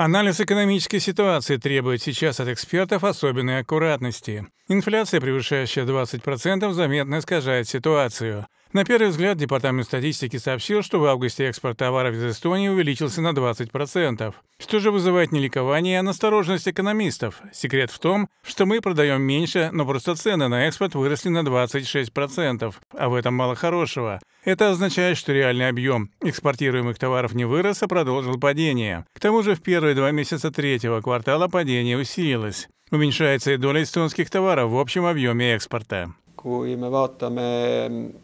Анализ экономической ситуации требует сейчас от экспертов особенной аккуратности. Инфляция, превышающая 20%, заметно искажает ситуацию. На первый взгляд, Департамент статистики сообщил, что в августе экспорт товаров из Эстонии увеличился на 20%, что же вызывает не ликование, а настороженность экономистов. Секрет в том, что мы продаем меньше, но просто цены на экспорт выросли на 26%, а в этом мало хорошего. Это означает, что реальный объем экспортируемых товаров не вырос, а продолжил падение. К тому же в первые два месяца третьего квартала падение усилилось. Уменьшается и доля эстонских товаров в общем объеме экспорта. Kui me vaatame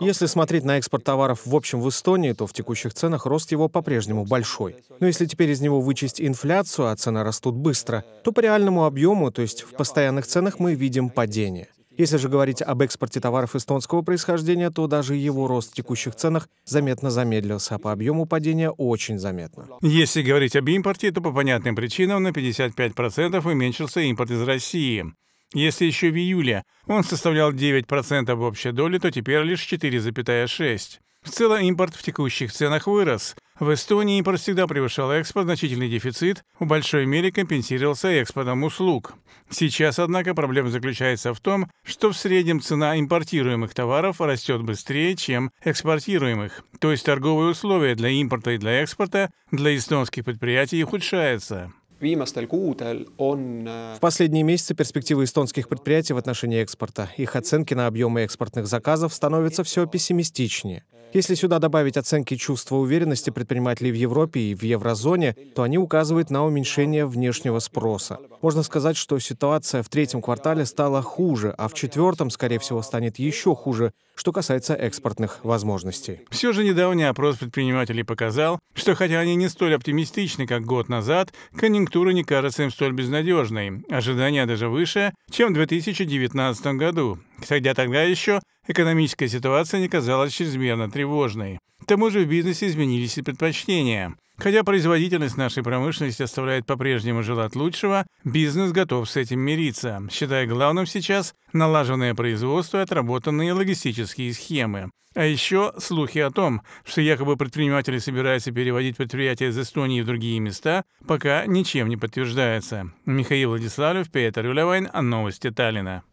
если смотреть на экспорт товаров в общем в Эстонии, то в текущих ценах рост его по-прежнему большой. Но если теперь из него вычесть инфляцию, а цены растут быстро, то по реальному объему, то есть в постоянных ценах, мы видим падение. Если же говорить об экспорте товаров эстонского происхождения, то даже его рост в текущих ценах заметно замедлился, а по объему падения очень заметно. Если говорить об импорте, то по понятным причинам на 55% уменьшился импорт из России. Если еще в июле он составлял 9% общей доли, то теперь лишь 4,6%. В целом импорт в текущих ценах вырос. В Эстонии импорт всегда превышал экспорт, значительный дефицит в большой мере компенсировался экспортом услуг. Сейчас, однако, проблема заключается в том, что в среднем цена импортируемых товаров растет быстрее, чем экспортируемых. То есть торговые условия для импорта и для экспорта для эстонских предприятий ухудшаются. Äh, в последние месяцы перспективы эстонских предприятий в отношении экспорта, их оценки на объемы экспортных заказов становятся все пессимистичнее. Если сюда добавить оценки чувства уверенности предпринимателей в Европе и в еврозоне, то они указывают на уменьшение внешнего спроса. Можно сказать, что ситуация в третьем квартале стала хуже, а в четвертом, скорее всего, станет еще хуже, что касается экспортных возможностей. Все же недавний опрос предпринимателей показал, что хотя они не столь оптимистичны, как год назад, конъюнктура конъюнктура не кажется им столь безнадежной, ожидания даже выше, чем в 2019 году, хотя тогда еще экономическая ситуация не казалась чрезмерно тревожной тому же в бизнесе изменились и предпочтения. Хотя производительность нашей промышленности оставляет по-прежнему желать лучшего, бизнес готов с этим мириться, считая главным сейчас налаженное производство и отработанные логистические схемы. А еще слухи о том, что якобы предприниматели собираются переводить предприятия из Эстонии в другие места, пока ничем не подтверждается. Михаил Владиславов, Петр Юлевайн о а новости Таллина.